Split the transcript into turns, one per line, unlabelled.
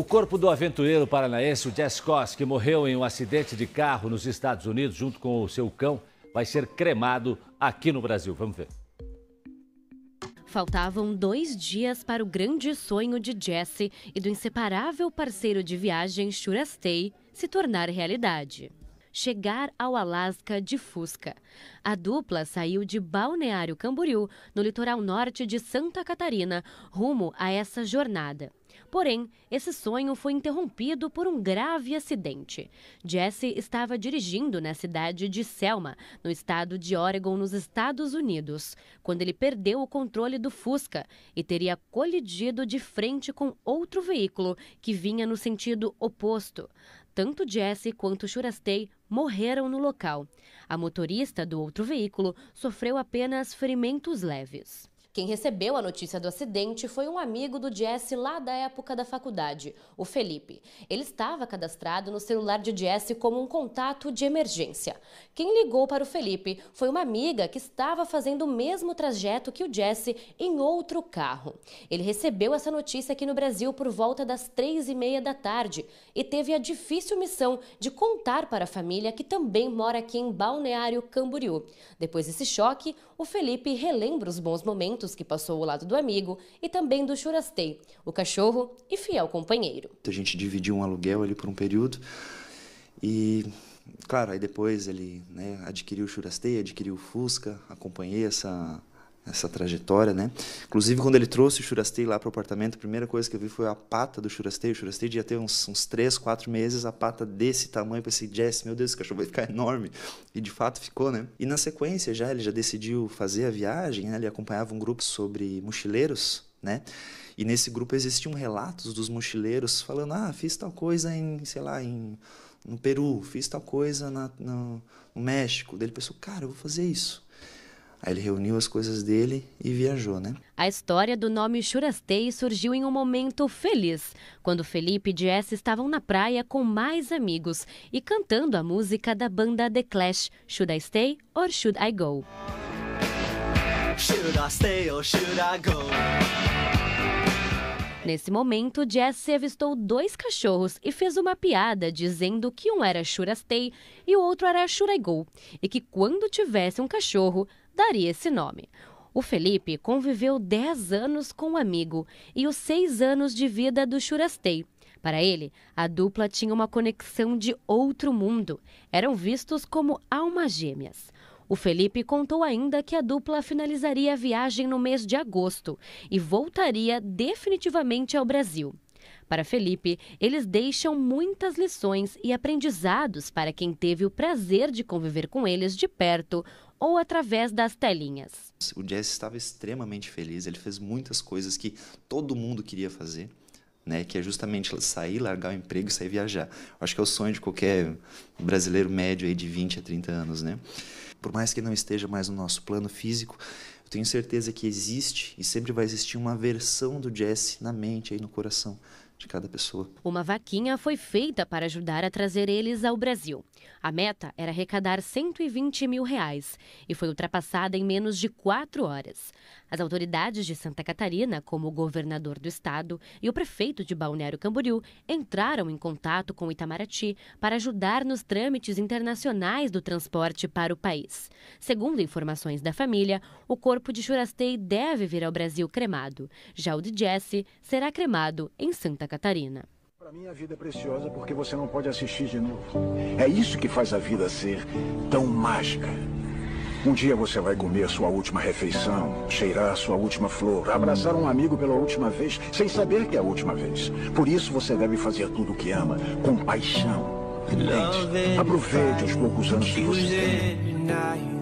O corpo do aventureiro paranaense, o Jess Cos, que morreu em um acidente de carro nos Estados Unidos junto com o seu cão, vai ser cremado aqui no Brasil. Vamos ver.
Faltavam dois dias para o grande sonho de Jesse e do inseparável parceiro de viagem Shurastei se tornar realidade chegar ao Alasca de Fusca. A dupla saiu de Balneário Camboriú, no litoral norte de Santa Catarina, rumo a essa jornada. Porém, esse sonho foi interrompido por um grave acidente. Jesse estava dirigindo na cidade de Selma, no estado de Oregon, nos Estados Unidos, quando ele perdeu o controle do Fusca e teria colidido de frente com outro veículo que vinha no sentido oposto. Tanto Jesse quanto Shurastei morreram no local. A motorista do outro veículo sofreu apenas ferimentos leves. Quem recebeu a notícia do acidente foi um amigo do Jesse lá da época da faculdade, o Felipe. Ele estava cadastrado no celular de Jesse como um contato de emergência. Quem ligou para o Felipe foi uma amiga que estava fazendo o mesmo trajeto que o Jesse em outro carro. Ele recebeu essa notícia aqui no Brasil por volta das três e meia da tarde e teve a difícil missão de contar para a família que também mora aqui em Balneário Camboriú. Depois desse choque, o Felipe relembra os bons momentos que passou ao lado do amigo e também do Churastei, o cachorro e fiel companheiro.
A gente dividiu um aluguel ali por um período e, claro, aí depois ele né, adquiriu o Churastei, adquiriu o Fusca, acompanhei essa essa trajetória, né? Inclusive, quando ele trouxe o Churastei lá para o apartamento, a primeira coisa que eu vi foi a pata do Churastei. O Churastei devia ter uns, uns 3, 4 meses, a pata desse tamanho. Eu pensei, Jess, meu Deus, esse cachorro vai ficar enorme. E de fato ficou, né? E na sequência já, ele já decidiu fazer a viagem, né? Ele acompanhava um grupo sobre mochileiros, né? E nesse grupo existiam relatos dos mochileiros falando, ah, fiz tal coisa em, sei lá, em no Peru, fiz tal coisa na, no, no México. Daí ele pensou, cara, eu vou fazer isso. Aí ele reuniu as coisas dele e viajou, né?
A história do nome Churastei surgiu em um momento feliz, quando Felipe e Jess estavam na praia com mais amigos e cantando a música da banda The Clash, Should I Stay or Should I Go?
Should I stay or should I go?
Nesse momento, Jesse avistou dois cachorros e fez uma piada dizendo que um era Shurastei e o outro era Shuraigol, e que quando tivesse um cachorro, daria esse nome. O Felipe conviveu 10 anos com o um amigo e os 6 anos de vida do Churastei. Para ele, a dupla tinha uma conexão de outro mundo. Eram vistos como almas gêmeas. O Felipe contou ainda que a dupla finalizaria a viagem no mês de agosto e voltaria definitivamente ao Brasil. Para Felipe, eles deixam muitas lições e aprendizados para quem teve o prazer de conviver com eles de perto ou através das telinhas.
O Jesse estava extremamente feliz, ele fez muitas coisas que todo mundo queria fazer. Né, que é justamente sair, largar o emprego e sair viajar. Acho que é o sonho de qualquer brasileiro médio aí de 20 a 30 anos, né? Por mais que não esteja mais no nosso plano físico, eu tenho certeza que existe e sempre vai existir uma versão do Jesse na mente e no coração de cada pessoa.
Uma vaquinha foi feita para ajudar a trazer eles ao Brasil. A meta era arrecadar 120 mil reais e foi ultrapassada em menos de quatro horas. As autoridades de Santa Catarina, como o governador do estado e o prefeito de Balneário Camboriú, entraram em contato com Itamaraty para ajudar nos trâmites internacionais do transporte para o país. Segundo informações da família, o corpo de Churastei deve vir ao Brasil cremado. Já o de Jesse será cremado em Santa Catarina. Para mim, a vida é preciosa porque você não pode assistir de novo. É isso que faz a vida ser tão mágica. Um dia você vai comer sua última refeição, cheirar sua última flor, abraçar um amigo pela última vez, sem saber que é a última vez. Por isso você deve fazer tudo o que ama, com paixão. Entende? Aproveite os poucos anos que você
tem.